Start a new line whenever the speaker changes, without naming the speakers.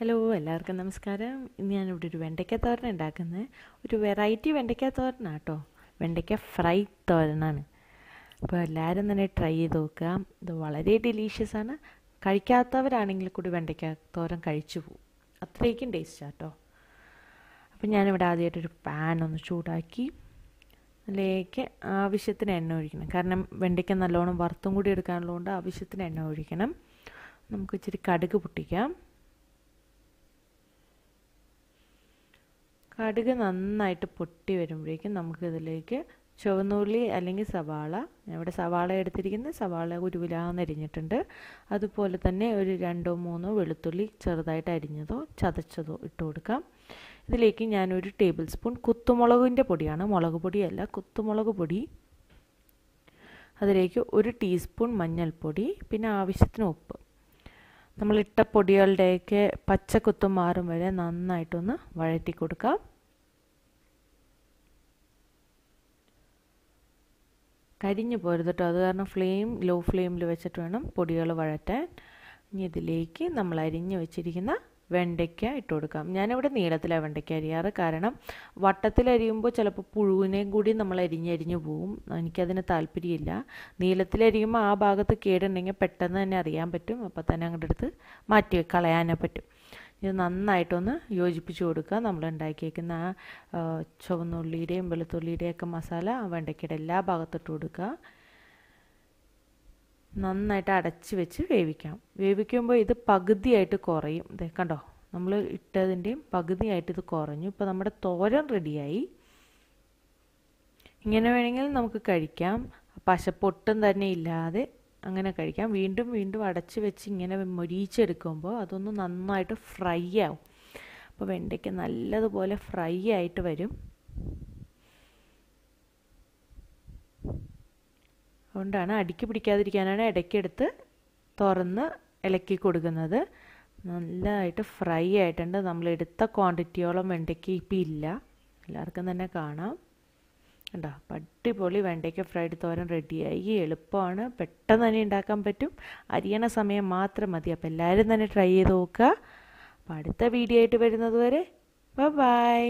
hello എല്ലാവർക്കും നമസ്കാരം ഇന്ന് ഞാനിവിടെ ഒരു വെണ്ടയ്ക്ക തോരൻ ഉണ്ടാക്കുന്നത് ഒരു വെറൈറ്റി വെണ്ടയ്ക്ക തോരനാണ് കേട്ടോ വെണ്ടയ്ക്ക ഫ്രൈ തോരനാണ് അപ്പോൾ എല്ലാവരും തന്നെ ട്രൈ ചെയ്ത് നോക്കുക ഇത് വളരെ ഡെലീഷ്യസ് ആണ് കഴിക്കാത്തവരാണെങ്കിൽ കൂടി വെണ്ടയ്ക്ക തോരൻ കഴിച്ചു പോകും അത്രയ്ക്കും ടേസ്റ്റ് ആട്ടോ അപ്പോൾ ഞാനിവിടെ ആദ്യമായിട്ടൊരു പാൻ ഒന്ന് ചൂടാക്കി അതിലേക്ക് ആവശ്യത്തിന് എണ്ണ ഒഴിക്കണം കാരണം വെണ്ടയ്ക്ക നല്ലോണം വറുത്തും കൂടി എടുക്കാനുള്ളതുകൊണ്ട് ആവശ്യത്തിന് എണ്ണ ഒഴിക്കണം നമുക്ക് ഇച്ചിരി കടുക് പൊട്ടിക്കാം കടുക് നന്നായിട്ട് പൊട്ടി വരുമ്പോഴേക്കും നമുക്കിതിലേക്ക് ചുവന്നുള്ളി അല്ലെങ്കിൽ സവാള ഇവിടെ സവാള എടുത്തിരിക്കുന്നത് സവാള ഉരുവിലാന്നരിഞ്ഞിട്ടുണ്ട് അതുപോലെ തന്നെ ഒരു രണ്ടോ മൂന്നോ വെളുത്തുള്ളി ചെറുതായിട്ട് അരിഞ്ഞതോ ചതച്ചതോ ഇട്ട് കൊടുക്കാം ഇതിലേക്ക് ഞാനൊരു ടേബിൾ സ്പൂൺ കുത്തുമുളകിൻ്റെ പൊടിയാണ് മുളക് പൊടിയല്ല കുത്തുമുളക് പൊടി അതിലേക്ക് ഒരു ടീസ്പൂൺ മഞ്ഞൾപ്പൊടി പിന്നെ ആവശ്യത്തിന് ഉപ്പ് നമ്മൾ ഇട്ട പൊടികളുടെയൊക്കെ പച്ചക്കുത്തും മാറും വരെ നന്നായിട്ടൊന്ന് വഴറ്റി കൊടുക്കാം കരിഞ്ഞു പോരുത് കേട്ടോ അത് കാരണം ഫ്ലെയിം ലോ ഫ്ലെയിമിൽ വെച്ചിട്ട് വേണം പൊടികൾ വഴറ്റാൻ ഇനി ഇതിലേക്ക് നമ്മൾ അരിഞ്ഞു വെച്ചിരിക്കുന്ന വെണ്ടയ്ക്ക ഇട്ട് കൊടുക്കാം ഞാനിവിടെ നീളത്തിലാണ് വെണ്ടയ്ക്ക അരിയാറ് കാരണം അരിയുമ്പോൾ ചിലപ്പോൾ പുഴുവിനെയും കൂടി നമ്മൾ അരിഞ്ഞരിഞ്ഞ് പോവും എനിക്കതിന് താല്പര്യമില്ല നീളത്തിലരിയുമ്പോൾ ആ ഭാഗത്ത് കേടുണ്ടെങ്കിൽ പെട്ടെന്ന് തന്നെ അറിയാൻ പറ്റും അപ്പോൾ തന്നെ അങ്ങോട്ട് എടുത്ത് മാറ്റി കളയാനേ പറ്റും ഇത് നന്നായിട്ടൊന്ന് യോജിപ്പിച്ച് കൊടുക്കുക നമ്മൾ ഉണ്ടാക്കിയേക്കുന്ന ആ ചുവന്നുള്ളിയുടെയും ഒക്കെ മസാല വെണ്ടയ്ക്കയുടെ എല്ലാ ഭാഗത്തിട്ട് കൊടുക്കുക നന്നായിട്ട് അടച്ച് വെച്ച് വേവിക്കാം വേവിക്കുമ്പോൾ ഇത് പകുതിയായിട്ട് കുറയും ഇതേ കണ്ടോ നമ്മൾ ഇട്ടതിൻ്റെയും പകുതിയായിട്ട് ഇത് കുറഞ്ഞു ഇപ്പോൾ നമ്മുടെ തോരൻ റെഡിയായി ഇങ്ങനെ വേണമെങ്കിൽ നമുക്ക് കഴിക്കാം പശപ്പൊട്ടും തന്നെ ഇല്ലാതെ അങ്ങനെ കഴിക്കാം വീണ്ടും വീണ്ടും അടച്ച് വെച്ച് ഇങ്ങനെ മൊരിയിച്ചെടുക്കുമ്പോൾ അതൊന്ന് നന്നായിട്ട് ഫ്രൈ ആവും അപ്പോൾ വെണ്ടയ്ക്ക് നല്ലതുപോലെ ഫ്രൈ ആയിട്ട് വരും അതുകൊണ്ടാണ് അടിക്ക് പിടിക്കാതിരിക്കാനാണ് ഇടയ്ക്കെടുത്ത് തുറന്ന് ഇലക്കി കൊടുക്കുന്നത് നല്ലതായിട്ട് ഫ്രൈ ആയിട്ടുണ്ട് നമ്മൾ എടുത്ത ക്വാണ്ടിറ്റിയോളം വെണ്ടയ്ക്ക് ഇപ്പം ഇല്ല എല്ലാവർക്കും തന്നെ കാണാം കണ്ടോ അടിപൊളി വെണ്ടയ്ക്ക ഫ്രൈഡ് തോരൻ റെഡിയായി എളുപ്പമാണ് പെട്ടെന്ന് തന്നെ ഉണ്ടാക്കാൻ പറ്റും അരിയണ സമയം മാത്രം മതി അപ്പോൾ എല്ലാവരും തന്നെ ട്രൈ ചെയ്ത് നോക്കുക അപ്പോൾ അടുത്ത വീഡിയോ ആയിട്ട് വരുന്നത് വരെ ബൈ